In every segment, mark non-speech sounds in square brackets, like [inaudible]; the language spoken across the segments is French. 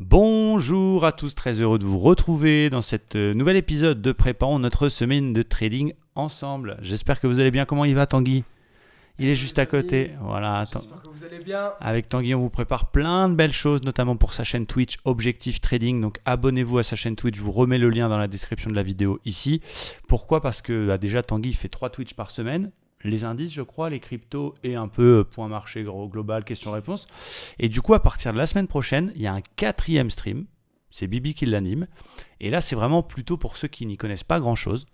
Bonjour à tous, très heureux de vous retrouver dans cet euh, nouvel épisode de Préparons notre semaine de trading ensemble. J'espère que vous allez bien. Comment il va Tanguy Il est juste à côté. Voilà. J'espère que vous allez bien. Avec Tanguy, on vous prépare plein de belles choses, notamment pour sa chaîne Twitch Objectif Trading. Donc abonnez-vous à sa chaîne Twitch. Je vous remets le lien dans la description de la vidéo ici. Pourquoi Parce que bah, déjà Tanguy fait trois Twitch par semaine les indices, je crois, les cryptos et un peu euh, point marché global, question-réponse. Et du coup, à partir de la semaine prochaine, il y a un quatrième stream. C'est Bibi qui l'anime. Et là, c'est vraiment plutôt pour ceux qui n'y connaissent pas grand-chose.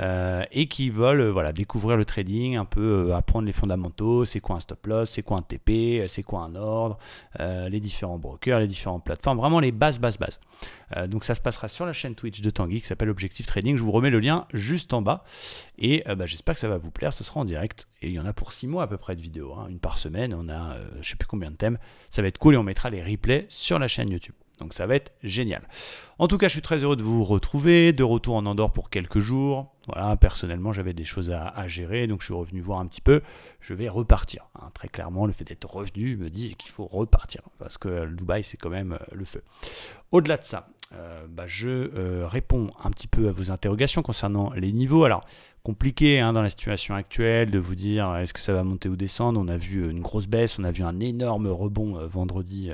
Euh, et qui veulent euh, voilà, découvrir le trading, un peu euh, apprendre les fondamentaux, c'est quoi un stop loss, c'est quoi un TP, c'est quoi un ordre, les différents brokers, les différentes plateformes, vraiment les bases, bases, bases. donc ça se passera sur la chaîne Twitch de Tanguy qui s'appelle Objectif Trading, je vous remets le lien juste en bas, et bah, j'espère que ça va vous plaire, ce sera en direct, et il y en a pour 6 mois à peu près de vidéos, hein. une par semaine, on a je sais plus combien de thèmes, ça va être cool et on mettra les replays sur la chaîne YouTube. Donc ça va être génial. En tout cas, je suis très heureux de vous retrouver, de retour en Andorre pour quelques jours. Voilà, personnellement, j'avais des choses à, gérer, donc je suis revenu voir un petit peu. Je vais repartir. Hein. Très clairement, le fait d'être revenu me dit qu'il faut repartir, parce que euh, Dubaï, c'est quand même euh, le feu. Au-delà de ça, euh, bah, je réponds un petit peu à vos interrogations concernant les niveaux. Alors, compliqué hein, dans la situation actuelle de vous dire est-ce que ça va monter ou descendre. On a vu une grosse baisse, on a vu un énorme rebond vendredi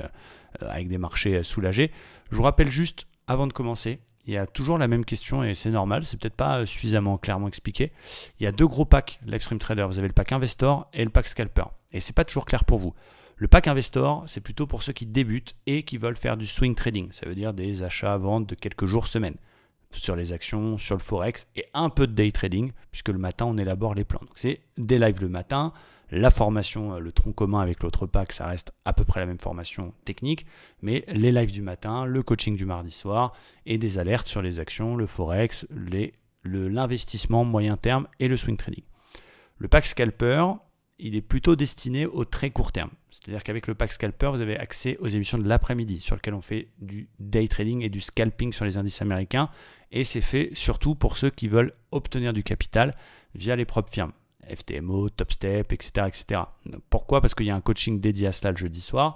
euh, avec des marchés euh, soulagés. Je vous rappelle juste, avant de commencer, il y a toujours la même question et c'est normal, c'est peut-être pas euh, suffisamment clairement expliqué. Il y a deux gros packs l'extreme Trader, vous avez le pack Investor et le pack Scalper. Et c'est pas toujours clair pour vous. Le pack Investor, c'est plutôt pour ceux qui débutent et qui veulent faire du swing trading, ça veut dire des achats-ventes de quelques jours, semaines, sur les actions, sur le forex et un peu de day trading, puisque le matin on élabore les plans. Donc c'est des lives le matin, la formation, euh, le tronc commun avec l'autre pack, ça reste à peu près la même formation technique, mais les lives du matin, le coaching du mardi soir et des alertes sur les actions, le forex, l'investissement moyen terme et le swing trading. Le pack scalper, il est plutôt destiné au très court terme. C'est-à-dire qu'avec le pack scalper, vous avez accès aux émissions de l'après-midi sur lesquelles on fait du day trading et du scalping sur les indices américains. Et c'est fait surtout pour ceux qui veulent obtenir du capital via les propres firmes. FTMO, step, etc. etc. Pourquoi Parce qu'il y a un coaching dédié à cela le jeudi soir.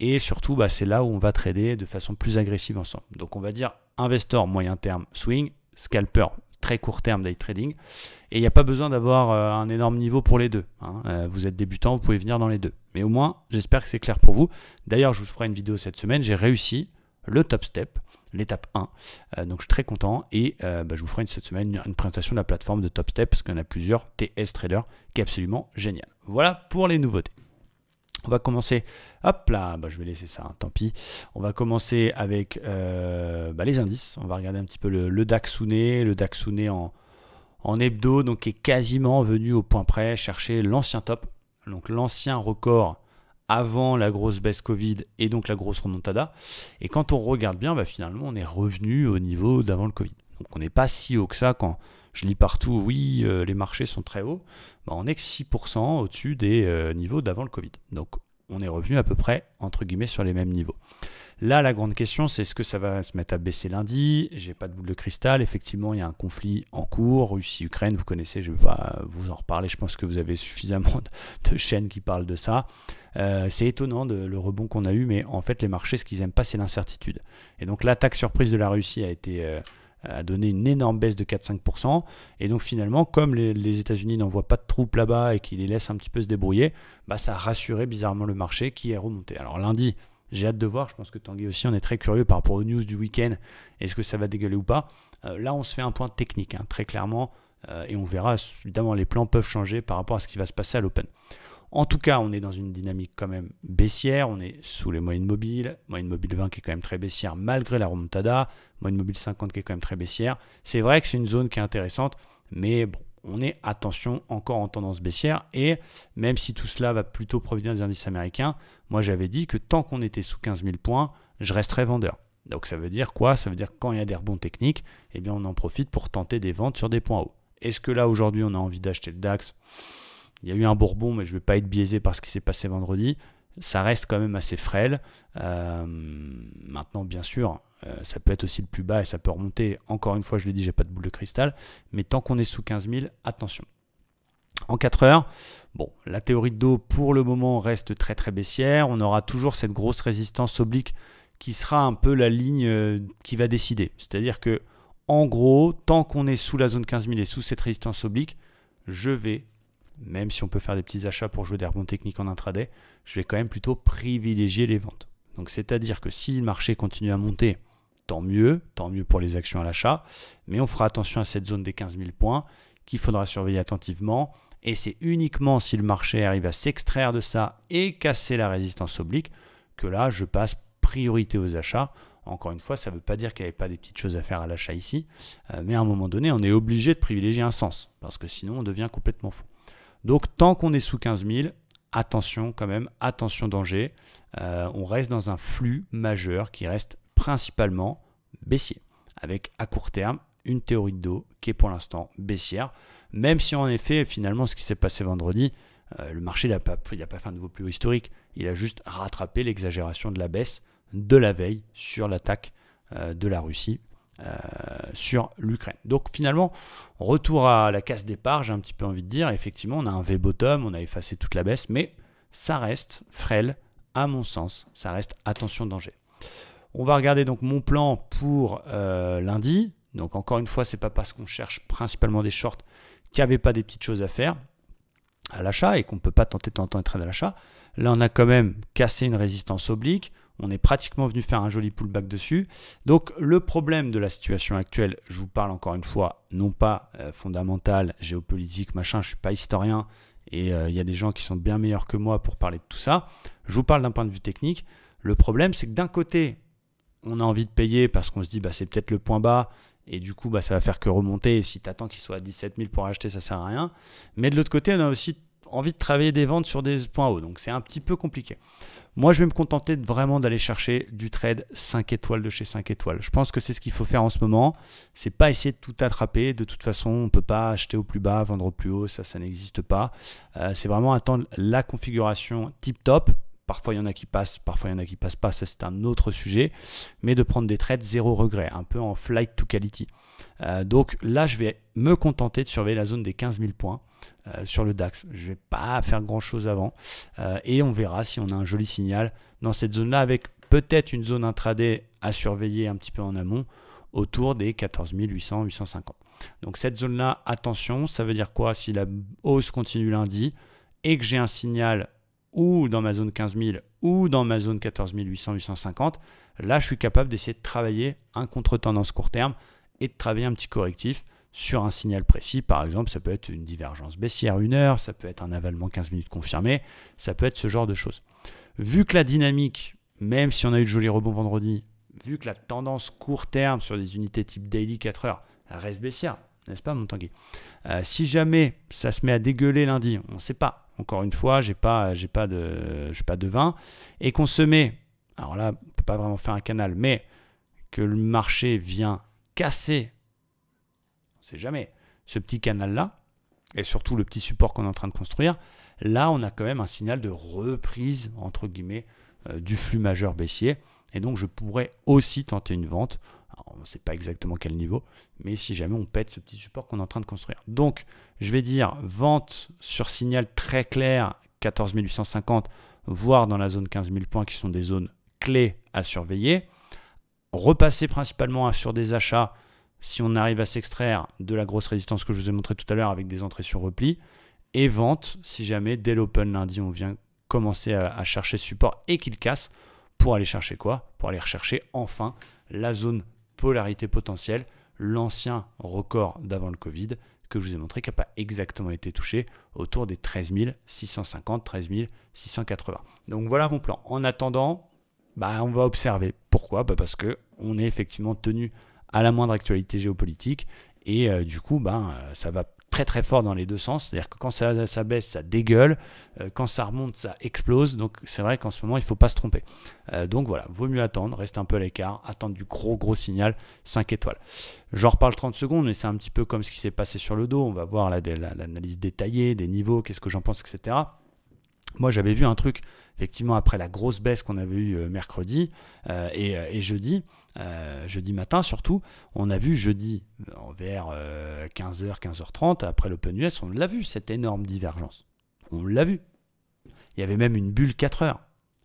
Et surtout, bah, c'est là où on va trader de façon plus agressive ensemble. Donc on va dire investor moyen terme swing, scalper très court terme day trading. Et il n'y a pas besoin d'avoir euh, un énorme niveau pour les deux. Hein. Euh, vous êtes débutant, vous pouvez venir dans les deux. Mais au moins, j'espère que c'est clair pour vous. D'ailleurs, je vous ferai une vidéo cette semaine. J'ai réussi le top step, l'étape 1. Euh, donc je suis très content et euh, bah, je vous ferai cette semaine une, présentation de la plateforme de top step parce qu'on a plusieurs TS Trader qui est absolument génial. Voilà pour les nouveautés. On va commencer, hop là, bah, je vais laisser ça, hein, tant pis. On va commencer avec euh, bah, les indices. On va regarder un petit peu le, Dax le Daxune en, en hebdo, donc est quasiment venu au point près chercher l'ancien top, donc l'ancien record avant la grosse baisse Covid et donc la grosse remontada. Et quand on regarde bien, bah, finalement, on est revenu au niveau d'avant le Covid. Donc on n'est pas si haut que ça quand je lis partout, oui, euh, les marchés sont très hauts. Bah, on est que 6% au-dessus des euh, niveaux d'avant le Covid. Donc on est revenu à peu près, entre guillemets, sur les mêmes niveaux. Là, la grande question, c'est est-ce que ça va se mettre à baisser lundi J'ai pas de boule de cristal. Effectivement, il y a un conflit en cours, Russie-Ukraine, vous connaissez, je vais pas vous en reparler. Je pense que vous avez suffisamment de chaînes qui parlent de ça. Euh, c'est étonnant de, le rebond qu'on a eu, mais en fait, les marchés, ce qu'ils aiment pas, c'est l'incertitude. Et donc, l'attaque surprise de la Russie a été. Euh, euh, a donné une énorme baisse de 4-5%. Et donc finalement, comme les, États-Unis n'envoient pas de troupes là-bas et qu'ils les laissent un petit peu se débrouiller, bah, ça a rassuré bizarrement le marché qui est remonté. Alors lundi, j'ai hâte de voir, je pense que Tanguy aussi, on est très curieux par rapport aux news du week-end, est-ce que ça va dégueuler ou pas. Euh, là, on se fait un point technique, hein, très clairement, euh, et on verra, évidemment, les plans peuvent changer par rapport à ce qui va se passer à l'Open. En tout cas, on est dans une dynamique quand même baissière. On est sous les moyennes mobiles. Moyenne mobile 20 qui est quand même très baissière malgré la remontada. Moyenne mobile 50 qui est quand même très baissière. C'est vrai que c'est une zone qui est intéressante, mais bon, on est, attention, encore en tendance baissière. Et même si tout cela va plutôt provenir des indices américains, moi j'avais dit que tant qu'on était sous 15 000 points, je resterais vendeur. Donc ça veut dire quoi Ça veut dire que quand il y a des rebonds techniques, eh bien on en profite pour tenter des ventes sur des points hauts. Est-ce que là aujourd'hui on a envie d'acheter le DAX il y a eu un Bourbon, mais je ne vais pas être biaisé par ce qui s'est passé vendredi. Ça reste quand même assez frêle. Euh, maintenant, bien sûr, euh, ça peut être aussi le plus bas et ça peut remonter. Encore une fois, je dit, je j'ai pas de boule de cristal. Mais tant qu'on est sous 15 000, attention. En 4 heures, bon, la théorie de dos pour le moment reste très très baissière. On aura toujours cette grosse résistance oblique qui sera un peu la ligne euh, qui va décider. C'est-à-dire que, en gros, tant qu'on est sous la zone 15 000 et sous cette résistance oblique, je vais même si on peut faire des petits achats pour jouer des rebonds techniques en intraday, je vais quand même plutôt privilégier les ventes. Donc c'est-à-dire que si le marché continue à monter, tant mieux, tant mieux pour les actions à l'achat, mais on fera attention à cette zone des 15 000 points qu'il faudra surveiller attentivement. Et c'est uniquement si le marché arrive à s'extraire de ça et casser la résistance oblique que là, je passe priorité aux achats. Encore une fois, ça ne veut pas dire qu'il n'y avait pas des petites choses à faire à l'achat ici, euh, mais à un moment donné, on est obligé de privilégier un sens, parce que sinon on devient complètement fou. Donc tant qu'on est sous 15 000, attention quand même, attention danger. Euh, on reste dans un flux majeur qui reste principalement baissier, avec à court terme une théorie de dos qui est pour l'instant baissière, même si en effet finalement ce qui s'est passé vendredi, euh, le marché n'a pas, pas fait un nouveau plus haut historique, il a juste rattrapé l'exagération de la baisse de la veille sur l'attaque euh, de la Russie euh, sur l'Ukraine. Donc finalement, retour à la casse départ, j'ai un petit peu envie de dire. Effectivement, on a un V-bottom, on a effacé toute la baisse, mais ça reste frêle, à mon sens. Ça reste attention danger. On va regarder donc mon plan pour euh, lundi. Donc encore une fois, c'est pas parce qu'on cherche principalement des shorts qu'il n'y avait pas des petites choses à faire à l'achat et qu'on ne peut pas tenter de tenter un trade à l'achat. Là, on a quand même cassé une résistance oblique. On est pratiquement venu faire un joli pullback dessus. Donc le problème de la situation actuelle, je vous parle encore une fois, non pas euh, fondamental, géopolitique, machin, je ne suis pas historien et euh, il y a des gens qui sont bien meilleurs que moi pour parler de tout ça. Je vous parle d'un point de vue technique. Le problème, c'est que d'un côté, on a envie de payer parce qu'on se dit bah c'est peut-être le point bas et du coup bah ça va faire que remonter et si tu attends qu'il soit à 17 000 pour acheter ça sert à rien mais de l'autre côté on a aussi envie de travailler des ventes sur des points hauts donc c'est un petit peu compliqué moi, je vais me contenter de vraiment d'aller chercher du trade 5 étoiles de chez 5 étoiles. Je pense que c'est ce qu'il faut faire en ce moment. C'est pas essayer de tout attraper. De toute façon, on ne peut pas acheter au plus bas, vendre au plus haut. Ça, ça n'existe pas. Euh, c'est vraiment attendre la configuration tip top Parfois, il y en a qui passent, parfois, il y en a qui passent pas, ça c'est un autre sujet. Mais de prendre des trades, zéro regret, un peu en flight to quality. Euh, donc là, je vais me contenter de surveiller la zone des 15 000 points euh, sur le DAX. Je vais pas faire grand chose avant. Euh, et on verra si on a un joli signal dans cette zone-là, avec peut-être une zone intraday à surveiller un petit peu en amont autour des 14 800, 850. Donc cette zone-là, attention, ça veut dire quoi Si la hausse continue lundi et que j'ai un signal ou dans ma zone 15 000 ou dans ma zone 14 800, 850, là je suis capable d'essayer de travailler un contre-tendance court terme et de travailler un petit correctif sur un signal précis. Par exemple, ça peut être une divergence baissière une heure, ça peut être un avalement 15 minutes confirmé, ça peut être ce genre de choses. Vu que la dynamique, même si on a eu le joli rebond vendredi, vu que la tendance court terme sur des unités type daily 4 heures reste baissière, n'est-ce pas, mon euh, Si jamais ça se met à dégueuler lundi, on ne sait pas. Encore une fois, j'ai pas, j'ai pas de, pas de vin, et qu'on se met, alors là, on peut pas vraiment faire un canal, mais que le marché vient casser, on ne sait jamais, ce petit canal-là, et surtout le petit support qu'on est en train de construire, là, on a quand même un signal de reprise entre guillemets euh, du flux majeur baissier, et donc je pourrais aussi tenter une vente on ne sait pas exactement quel niveau, mais si jamais on pète ce petit support qu'on est en train de construire. Donc, je vais dire vente sur signal très clair 14 850, voire dans la zone 15 000 points qui sont des zones clés à surveiller. Repasser principalement sur des achats si on arrive à s'extraire de la grosse résistance que je vous ai montré tout à l'heure avec des entrées sur repli. Et vente si jamais dès l'open lundi on vient commencer à, à chercher support et qu'il casse pour aller chercher quoi Pour aller rechercher enfin la zone polarité potentielle, l'ancien record d'avant le Covid que je vous ai montré qui n'a pas exactement été touché autour des 13 650, 13 680. Donc voilà mon plan. En attendant, bah, on va observer. Pourquoi bah, Parce que on est effectivement tenu à la moindre actualité géopolitique et euh, du coup, bah, euh, ça va très très fort dans les deux sens. C'est-à-dire que quand ça, baisse, ça dégueule. Euh, quand ça remonte, ça explose. Donc c'est vrai qu'en ce moment, il ne faut pas se tromper. Euh, donc voilà, vaut mieux attendre, reste un peu à l'écart, attendre du gros gros signal 5 étoiles. J'en reparle 30 secondes, mais c'est un petit peu comme ce qui s'est passé sur le dos. On va voir l'analyse détaillée des niveaux, qu'est-ce que j'en pense, etc. Moi, j'avais vu un truc, effectivement, après la grosse baisse qu'on avait eue euh, mercredi euh, euh, et, jeudi, jeudi matin surtout, on a vu jeudi, vers 15h, 15h30, après l'Open US, on l'a vu, cette énorme divergence. On l'a vu. Il y avait même une bulle 4 heures.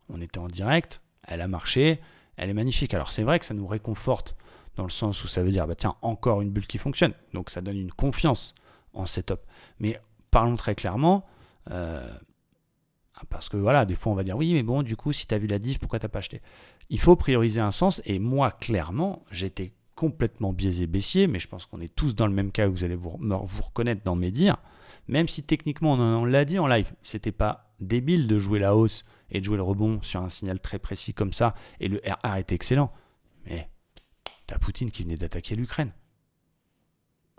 On était en direct, elle a marché, elle est magnifique. Alors c'est vrai que ça nous réconforte dans le sens où ça veut dire, bah tiens, encore une bulle qui fonctionne. Donc ça donne une confiance en setup. Mais parlons très clairement, parce que voilà, des fois on va dire oui, mais bon, du coup, si tu as vu la diff, pourquoi t'as pas acheté Il faut prioriser un sens. Et moi, clairement, j'étais complètement biaisé baissier, mais je pense qu'on est tous dans le même cas. Vous allez vous, reconnaître dans mes dires. Même si techniquement, on, l'a dit en live, c'était pas débile de jouer la hausse et de jouer le rebond sur un signal très précis comme ça. Et le RR était excellent. Mais t'as Poutine qui venait d'attaquer l'Ukraine.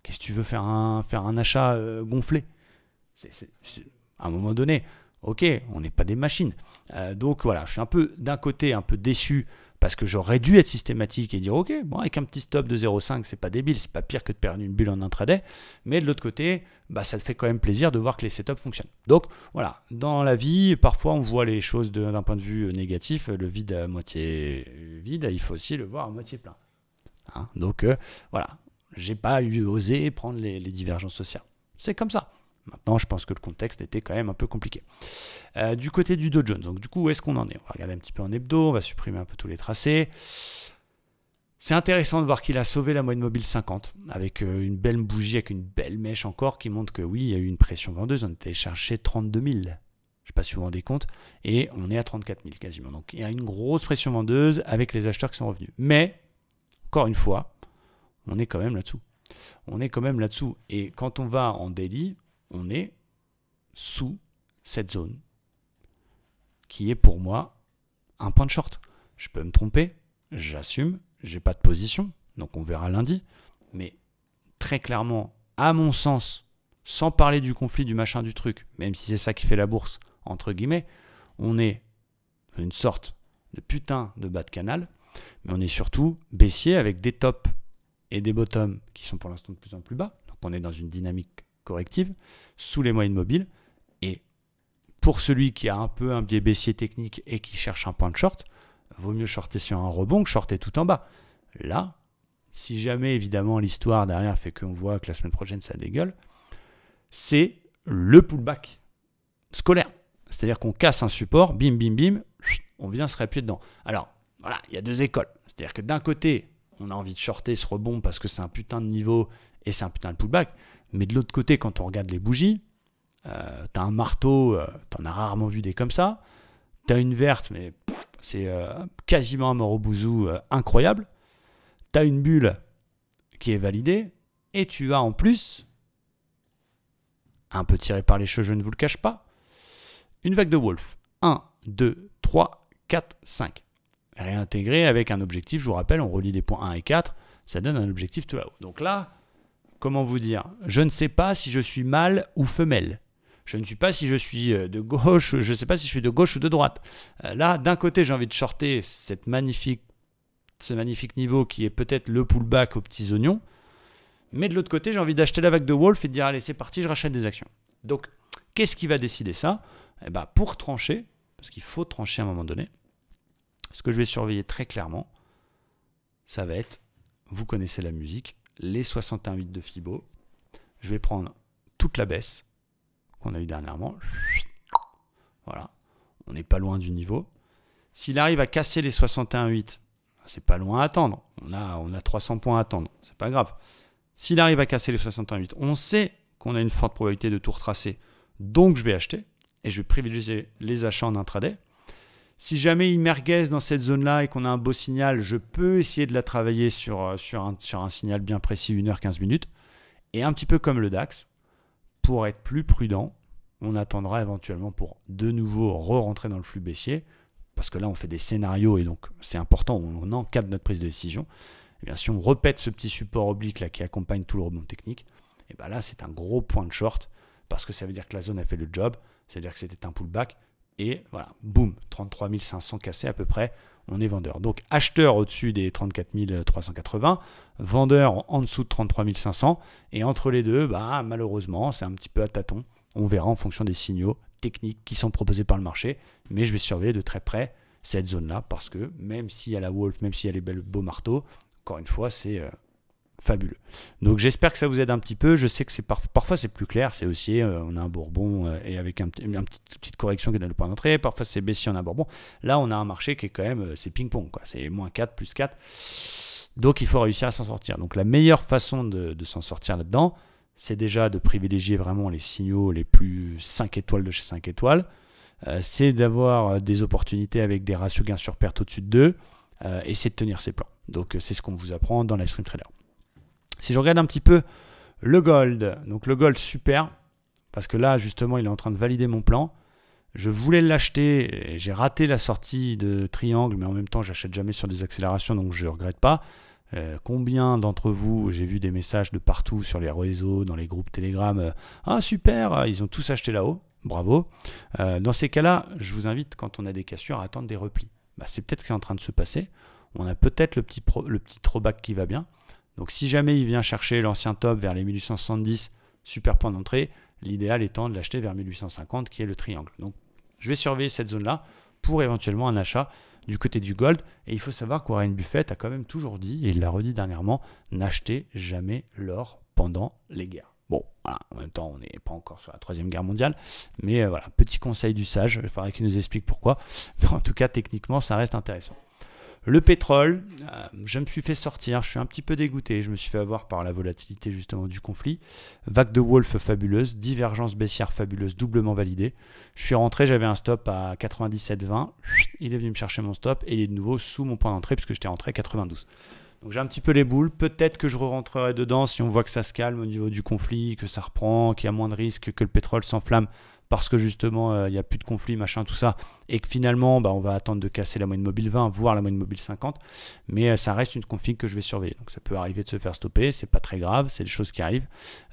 Qu'est-ce que tu veux faire un, achat euh, gonflé à un moment donné, Ok, on n'est pas des machines. Euh, donc voilà, je suis un peu d'un côté un peu déçu parce que j'aurais dû être systématique et dire ok, bon, avec un petit stop de 0,5, c'est pas débile, c'est pas pire que de perdre une bulle en intraday, mais de l'autre côté, bah, ça te fait quand même plaisir de voir que les setups fonctionnent. Donc voilà, dans la vie, parfois on voit les choses d'un point de vue euh, négatif, le vide à moitié vide, il faut aussi le voir à moitié plein. Hein, donc voilà, euh, voilà, j'ai pas eu osé prendre les divergences sociales. C'est comme ça. Maintenant, je pense que le contexte était quand même un peu compliqué. Euh, du côté du Dow Jones, donc du coup, où est-ce qu'on en est On va regarder un petit peu en hebdo, on va supprimer un peu tous les tracés. C'est intéressant de voir qu'il a sauvé la moyenne mobile 50 avec euh, une belle bougie, avec une belle mèche encore qui montre que oui, il y a eu une pression vendeuse. On était cherché 32 000. Je ne sais pas si vous vous rendez compte. Et on est à 34 000 quasiment. Donc il y a une grosse pression vendeuse avec les acheteurs qui sont revenus. Mais, encore une fois, on est quand même là-dessous. On est quand même là-dessous. Et quand on va en daily on est sous cette zone qui est pour moi un point de short. Je peux me tromper, j'assume, j'ai pas de position, donc on verra lundi. Mais très clairement, à mon sens, sans parler du conflit du machin du truc, même si c'est ça qui fait la bourse, entre guillemets, on est une sorte de putain de bas de canal, mais on est surtout baissier avec des tops et des bottoms qui sont pour l'instant de plus en plus bas. Donc on est dans une dynamique corrective sous les moyennes mobiles. Et pour celui qui a un peu un biais baissier technique et qui cherche un point de short, vaut mieux shorter sur un rebond que shorter tout en bas. Là, si jamais évidemment l'histoire derrière fait qu'on voit que la semaine prochaine ça dégueule, c'est le pullback scolaire. C'est-à-dire qu'on casse un support, bim, bim, bim, on vient se réappuyer dedans. Alors, voilà, il y a deux écoles. C'est-à-dire que d'un côté, on a envie de shorter ce rebond parce que c'est un putain de niveau et c'est un putain de pullback. Mais de l'autre côté, quand on regarde les bougies, euh, t'as un marteau, euh, t'en as rarement vu des comme ça. T'as une verte, mais c'est euh, quasiment un mort au bouzou incroyable. T'as une bulle qui est validée. Et tu as en plus, un peu tiré par les cheveux, je ne vous le cache pas, une vague de Wolf. 1, 2, 3, 4, 5 réintégrer avec un objectif, je vous rappelle, on relie les points 1 et 4, ça donne un objectif tout là-haut. Donc là, comment vous dire Je ne sais pas si je suis mâle ou femelle. Je ne sais pas si je suis euh, de gauche, je sais pas si je suis de gauche ou de droite. Euh, là, d'un côté, j'ai envie de shorter cette magnifique, ce magnifique niveau qui est peut-être le pullback aux petits oignons. Mais de l'autre côté, j'ai envie d'acheter la vague de Wolf et de dire allez, c'est parti, je rachète des actions. Donc, qu'est-ce qui va décider ça eh ben, Pour trancher, parce qu'il faut trancher à un moment donné, ce que je vais surveiller très clairement, ça va être, vous connaissez la musique, les 61,8 de Fibo. Je vais prendre toute la baisse qu'on a eu dernièrement. Voilà, on n'est pas loin du niveau. S'il arrive à casser les 61,8, c'est pas loin à attendre. On a, on a 300 points à attendre, c'est pas grave. S'il arrive à casser les 61,8, on sait qu'on a une forte probabilité de tout retracer. Donc je vais acheter et je vais privilégier les achats en intraday si jamais il merguez dans cette zone-là et qu'on a un beau signal, je peux essayer de la travailler sur, euh, sur, un, signal bien précis, 1h15 minutes. Et un petit peu comme le DAX, pour être plus prudent, on attendra éventuellement pour de nouveau re-rentrer dans le flux baissier, parce que là on fait des scénarios et donc c'est important, on encadre notre prise de décision. Et eh bien si on repète ce petit support oblique là qui accompagne tout le rebond technique, et eh bien là c'est un gros point de short, parce que ça veut dire que la zone a fait le job, cest à dire que c'était un pullback, et voilà, boum, 33 500 cassés à peu près, on est vendeur. Donc acheteur au-dessus des 34 380, vendeur en dessous de 33 500, et entre les deux, bah, malheureusement, c'est un petit peu à tâtons. On verra en fonction des signaux techniques qui sont proposés par le marché, mais je vais surveiller de très près cette zone-là, parce que même s'il y a la Wolf, même s'il y a les beaux marteaux, encore une fois, c'est euh, fabuleux. Donc j'espère que ça vous aide un petit peu. Je sais que parfois c'est plus clair, c'est aussi euh, on a un Bourbon euh, et avec une petite correction qui donne le point d'entrée. Parfois c'est baissier, on a un Bourbon. Là on a un marché qui est quand même euh, c'est ping-pong quoi. C'est moins 4 plus 4. Donc il faut réussir à s'en sortir. Donc la meilleure façon de, s'en sortir là-dedans, c'est déjà de privilégier vraiment les signaux les plus 5 étoiles de chez 5 étoiles. c'est d'avoir des opportunités avec des ratios gains sur perte au-dessus de 2 et c'est de tenir ses plans. Donc c'est ce qu'on vous apprend dans Livestream trailer. Si je regarde un petit peu le gold, donc le gold super, parce que là justement il est en train de valider mon plan. Je voulais l'acheter, j'ai raté la sortie de triangle, mais en même temps j'achète jamais sur des accélérations, donc je ne regrette pas. Euh, combien d'entre vous, j'ai vu des messages de partout sur les réseaux, dans les groupes Telegram, euh, ah super, ils ont tous acheté là-haut, bravo. Euh, dans ces cas-là, je vous invite quand on a des cassures à attendre des replis. Bah, c'est peut-être ce qui est en train de se passer. On a peut-être le petit, le petit qui va bien. Donc si jamais il vient chercher l'ancien top vers les 1870, super point d'entrée, l'idéal étant de l'acheter vers 1850 qui est le triangle. Donc je vais surveiller cette zone-là pour éventuellement un achat du côté du gold. Et il faut savoir qu'Warren Buffett a quand même toujours dit, et il l'a redit dernièrement, n'achetez jamais l'or pendant les guerres. Bon, en même temps, on n'est pas encore sur la Troisième Guerre mondiale, mais euh, voilà, petit conseil du sage, il faudrait qu'il nous explique pourquoi. [laughs] en tout cas, techniquement, ça reste intéressant. Le pétrole, euh, je me suis fait sortir, je suis un petit peu dégoûté, je me suis fait avoir par la volatilité justement du conflit. Vague de Wolf fabuleuse, divergence baissière fabuleuse doublement validée. Je suis rentré, j'avais un stop à 97,20, il est venu me chercher mon stop et il est de nouveau sous mon point d'entrée puisque j'étais rentré à 92. Donc j'ai un petit peu les boules. Peut-être que je re rentrerai dedans si on voit que ça se calme au niveau du conflit, que ça reprend, qu'il y a moins de risques, que le pétrole s'enflamme parce que justement euh, il n'y a plus de conflit, machin, tout ça, et que finalement bah, on va attendre de casser la moyenne mobile 20, voire la moyenne mobile 50, mais euh, ça reste une config que je vais surveiller. Donc ça peut arriver de se faire stopper, c'est pas très grave, c'est des choses qui arrivent,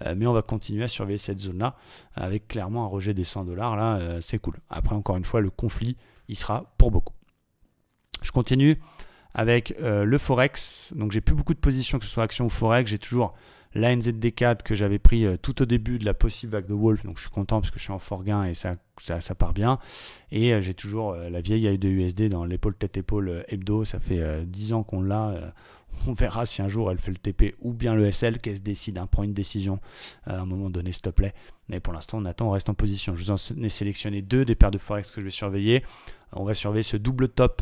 euh, mais on va continuer à surveiller cette zone-là avec clairement un rejet des 100 dollars, là c'est cool. Après encore une fois, le conflit, il sera pour beaucoup. Je continue avec le Forex, donc j'ai plus beaucoup de positions que ce soit action ou Forex, j'ai toujours la NZD4 que j'avais pris euh, tout au début de la possible vague de Wolf, donc je suis content parce que je suis en forgain et ça, ça, part bien. Et euh, j'ai toujours euh, la vieille a de USD dans l'épaule tête-épaule hebdo, ça fait 10 ans qu'on l'a. [laughs] on verra si un jour elle fait le TP ou bien le SL, qu'elle se décide, hein. point une décision à un moment donné, s'il te plaît. Mais pour l'instant, on attend, on reste en position. Je vous en ai sélectionné deux des paires de forex que je vais surveiller. On va surveiller ce double top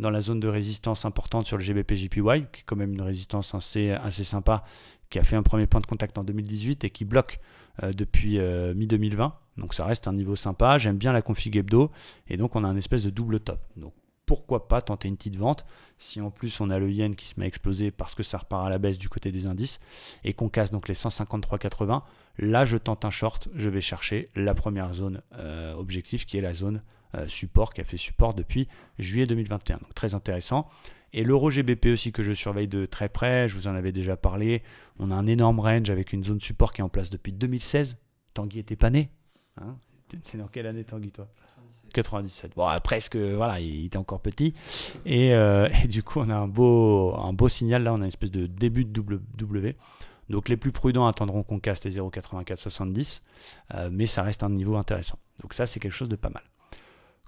dans la zone de résistance importante sur le gbp qui est quand même une résistance assez, assez sympa, qui a fait un premier point de contact en 2018 et qui bloque euh, depuis euh, mi-2020. Donc ça reste un niveau sympa, j'aime bien la config hebdo, et donc on a un espèce de double top. Donc pourquoi pas tenter une petite vente si en plus on a le yen qui se met à exploser parce que ça repart à la baisse du côté des indices et qu'on casse donc les 153,80 là je tente un short je vais chercher la première zone objective euh, objectif qui est la zone euh, support, qui a fait support depuis juillet 2021. Donc très intéressant. Et l'euro GBP aussi que je surveille de très près, je vous en avais déjà parlé. On a un énorme range avec une zone support qui est en place depuis 2016. Tanguy était pas né. C'est dans quelle année Tanguy toi 97. Bon, presque, voilà, il était encore petit. Euh, et, du coup, on a un beau, un beau signal. Là, on a une espèce de début de W. Donc, les plus prudents attendront qu'on casse les 0,8470. Euh, mais ça reste un niveau intéressant. Donc, ça, c'est quelque chose de pas mal.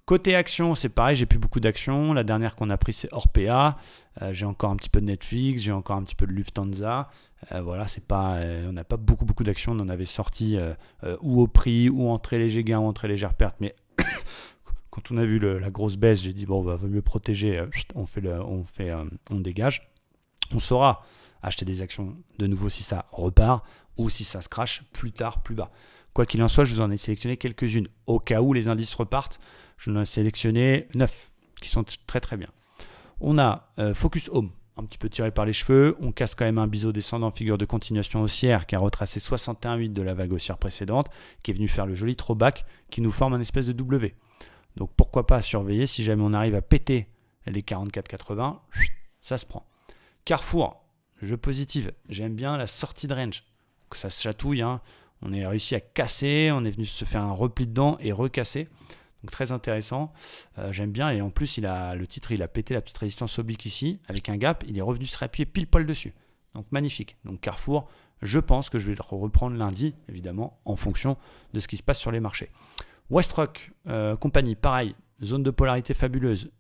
Côté actions, c'est pareil, j'ai plus beaucoup d'actions. La dernière qu'on a prise, c'est Orpea. Euh, j'ai encore un petit peu de Netflix, j'ai encore un petit peu de Lufthansa. Euh, voilà, c'est pas, euh, on n'a pas beaucoup beaucoup d'actions. On en avait sorti ou au prix, ou en très léger gain, ou en très légère perte. Mais [coughs] quand on a vu la grosse baisse, j'ai dit bon, va vaut mieux protéger. on fait, le, on fait, on dégage. On saura acheter des actions de nouveau si ça repart ou si ça se crache plus tard, plus bas. Quoi qu'il en soit, je vous en ai sélectionné quelques-unes au cas où les indices repartent. Je n'en ai sélectionné 9 qui sont très très bien. On a euh, Focus Home, un petit peu tiré par les cheveux. On casse quand même un biseau descendant, figure de continuation haussière qui a retracé 61,8 de la vague haussière précédente, qui est venu faire le joli throwback qui nous forme un espèce de W. Donc pourquoi pas surveiller si jamais on arrive à péter les 44,80, ça se prend. Carrefour, jeu positif, J'aime bien la sortie de range. Donc ça se chatouille. Hein. On est réussi à casser, on est venu se faire un repli dedans et recasser. Donc très intéressant, euh, j'aime bien. Et en plus, il a le titre, il a pété la petite résistance oblique ici, avec un gap, il est revenu se réappuyer pile poil dessus. Donc magnifique. Donc Carrefour, je pense que je vais le reprendre lundi, évidemment, en fonction de ce qui se passe sur les marchés. Westrock, euh, compagnie, pareil, zone de polarité fabuleuse.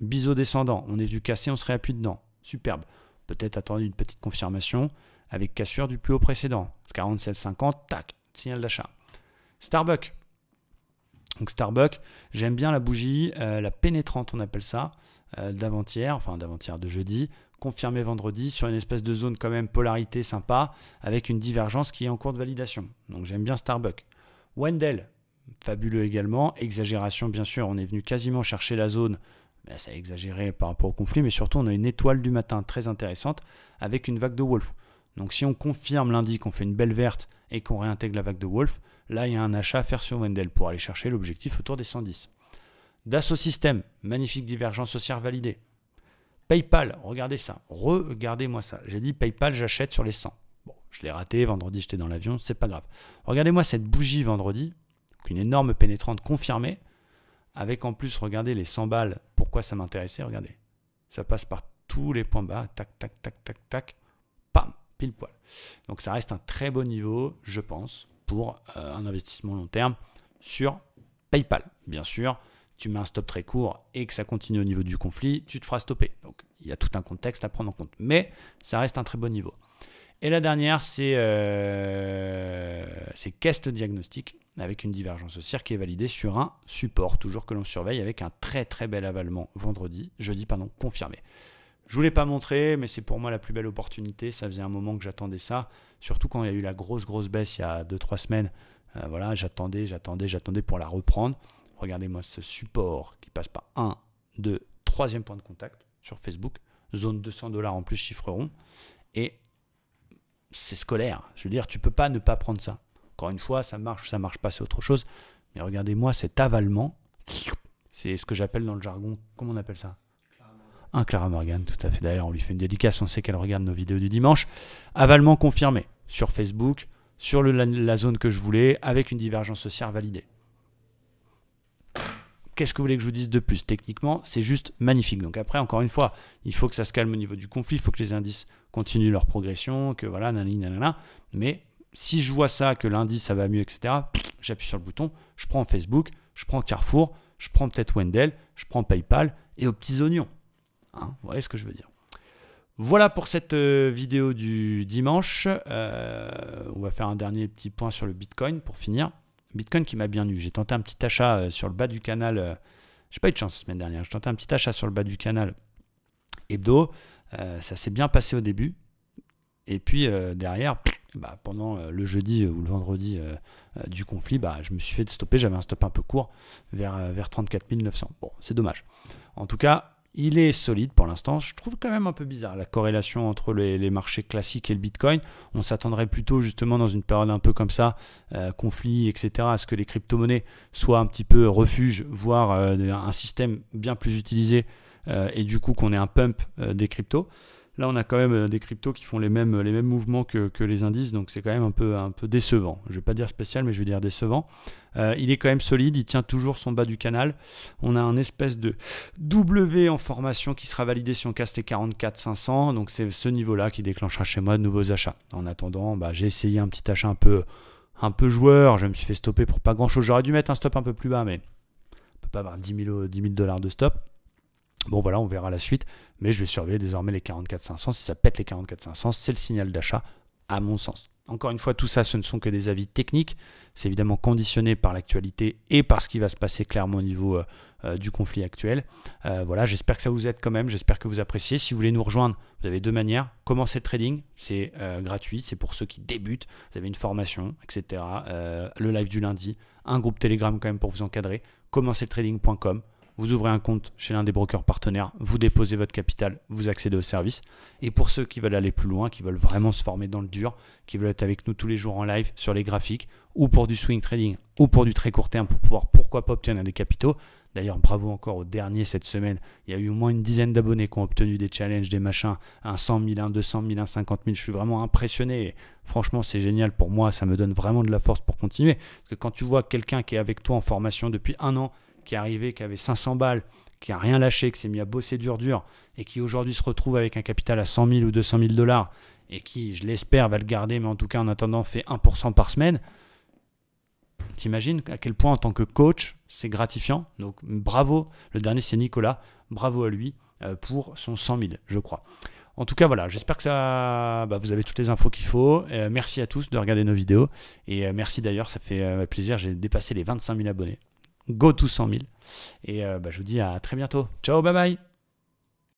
Biseau descendant, on est du cassé, on se réappuie dedans. Superbe. Peut-être attendre une petite confirmation avec cassure du plus haut précédent. 47,50, tac, signal d'achat. Starbucks, donc Starbucks, j'aime bien la bougie, euh, la pénétrante on appelle ça, euh, d'avant-hier, enfin d'avant-hier de jeudi, confirmé vendredi, sur une espèce de zone quand même polarité sympa, avec une divergence qui est en cours de validation. Donc j'aime bien Starbucks. Wendell, fabuleux également, exagération bien sûr, on est venu quasiment chercher la zone, mais bah, ça a exagéré par rapport au conflit, mais surtout on a une étoile du matin très intéressante, avec une vague de Wolf. Donc si on confirme lundi qu'on fait une belle verte, et qu'on réintègre la vague de Wolf, là il y a un achat à faire sur Wendell pour aller chercher l'objectif autour des 110. Dassault système, magnifique divergence sociale validée. PayPal, regardez ça, regardez-moi ça. J'ai dit PayPal, j'achète sur les 100. Bon, je l'ai raté, vendredi j'étais dans l'avion, c'est pas grave. Regardez-moi cette bougie vendredi, une énorme pénétrante confirmée, avec en plus, regardez les 100 balles, pourquoi ça m'intéressait, regardez. Ça passe par tous les points bas, tac, tac, tac, tac, tac pile poil. Donc ça reste un très bon niveau, je pense, pour euh, un investissement long terme sur PayPal. Bien sûr, tu mets un stop très court et que ça continue au niveau du conflit, tu te feras stopper. Donc il y a tout un contexte à prendre en compte. Mais ça reste un très bon niveau. Et la dernière, c'est euh, Quest Diagnostic avec une divergence cirque qui est validée sur un support, toujours que l'on surveille avec un très très bel avalement vendredi, jeudi, pardon, confirmé. Je voulais pas montrer, mais c'est pour moi la plus belle opportunité. Ça faisait un moment que j'attendais ça, surtout quand il y a eu la grosse grosse baisse il y a 2-3 semaines. Euh, voilà, j'attendais, j'attendais, j'attendais pour la reprendre. Regardez-moi ce support qui passe par 1, 2, troisième point de contact sur Facebook, zone 200 dollars en plus chiffre rond, et c'est scolaire. Je veux dire, tu peux pas ne pas prendre ça. Encore une fois, ça marche, ça marche pas, c'est autre chose. Mais regardez-moi cet avalement. C'est ce que j'appelle dans le jargon, comment on appelle ça un hein, Clara Morgan, tout à fait. D'ailleurs, on lui fait une dédicace, on sait qu'elle regarde nos vidéos du dimanche. Avalement confirmé sur Facebook, sur la, zone que je voulais, avec une divergence sociale validée. Qu'est-ce que vous voulez que je vous dise de plus Techniquement, c'est juste magnifique. Donc après, encore une fois, il faut que ça se calme au niveau du conflit, il faut que les indices continuent leur progression, que voilà, nanana. nanana. Mais si je vois ça, que l'indice, ça va mieux, etc., j'appuie sur le bouton, je prends Facebook, je prends Carrefour, je prends peut-être Wendell, je prends PayPal et aux petits oignons. Hein, vous voyez ce que je veux dire. Voilà pour cette euh, vidéo du dimanche. Euh, on va faire un dernier petit point sur le Bitcoin pour finir. Bitcoin qui m'a bien eu. J'ai tenté un petit achat euh, sur le bas du canal. J'ai pas eu de chance la semaine dernière. J'ai tenté un petit achat sur le bas du canal hebdo. ça s'est bien passé au début. Et puis derrière, bah, pendant le jeudi ou le vendredi du conflit, bah, je me suis fait stopper. J'avais un stop un peu court vers, vers 34 900. Bon, c'est dommage. En tout cas, il est solide pour l'instant. Je trouve quand même un peu bizarre la corrélation entre les, marchés classiques et le Bitcoin. On s'attendrait plutôt justement dans une période un peu comme ça, euh, conflit, etc., à ce que les crypto-monnaies soient un petit peu refuge, voire euh, un système bien plus utilisé, euh, et du coup qu'on ait un pump des cryptos. Là, on a quand même euh, des cryptos qui font les mêmes, les mêmes mouvements que, les indices, donc c'est quand même un peu, un peu décevant. Je ne vais pas dire spécial, mais je vais dire décevant. Euh, il est quand même solide, il tient toujours son bas du canal. On a un espèce de W en formation qui sera validé si on casse les 44 500, donc c'est ce niveau-là qui déclenchera chez moi de nouveaux achats. En attendant, bah, j'ai essayé un petit achat un peu, un peu joueur, je me suis fait stopper pour pas grand-chose. J'aurais dû mettre un stop un peu plus bas, mais on peut pas avoir 10 000 dollars de stop. Bon voilà, on verra la suite, mais je vais surveiller désormais les 44 500. Si ça pète les 44 500, c'est le signal d'achat à mon sens. Encore une fois, tout ça, ce ne sont que des avis techniques. C'est évidemment conditionné par l'actualité et par ce qui va se passer clairement au niveau euh, euh, du conflit actuel. Euh, voilà, j'espère que ça vous aide quand même. J'espère que vous appréciez. Si vous voulez nous rejoindre, vous avez deux manières. Commencer le trading, c'est gratuit, c'est pour ceux qui débutent. Vous avez une formation, etc. le live du lundi, un groupe Telegram quand même pour vous encadrer. trading.com vous ouvrez un compte chez l'un des brokers partenaires, vous déposez votre capital, vous accédez au service. Et pour ceux qui veulent aller plus loin, qui veulent vraiment se former dans le dur, qui veulent être avec nous tous les jours en live sur les graphiques, ou pour du swing trading, ou pour du très court terme, pour pouvoir pourquoi pas obtenir des capitaux. D'ailleurs, bravo encore au dernier cette semaine. Il y a eu au moins une dizaine d'abonnés qui ont obtenu des challenges, des machins, un 100 000, un 200 000, un 50 000. Je suis vraiment impressionné. Et franchement, c'est génial pour moi. Ça me donne vraiment de la force pour continuer. Parce que quand tu vois quelqu'un qui est avec toi en formation depuis un an, qui est arrivé, qui avait 500 balles, qui a rien lâché, qui s'est mis à bosser dur dur, et qui aujourd'hui se retrouve avec un capital à 100 000 ou 200 000 dollars, et qui, je l'espère, va le garder, mais en tout cas, en attendant, fait 1% par semaine, t'imagines à quel point en tant que coach, c'est gratifiant. Donc bravo, le dernier c'est Nicolas, bravo à lui euh, pour son 100 000, je crois. En tout cas, voilà, j'espère que ça, bah, vous avez toutes les infos qu'il faut. Euh, merci à tous de regarder nos vidéos. Et euh, merci d'ailleurs, ça fait plaisir, j'ai dépassé les 25 000 abonnés go to 100 000. Et euh, bah, je vous dis à très bientôt. Ciao, bye bye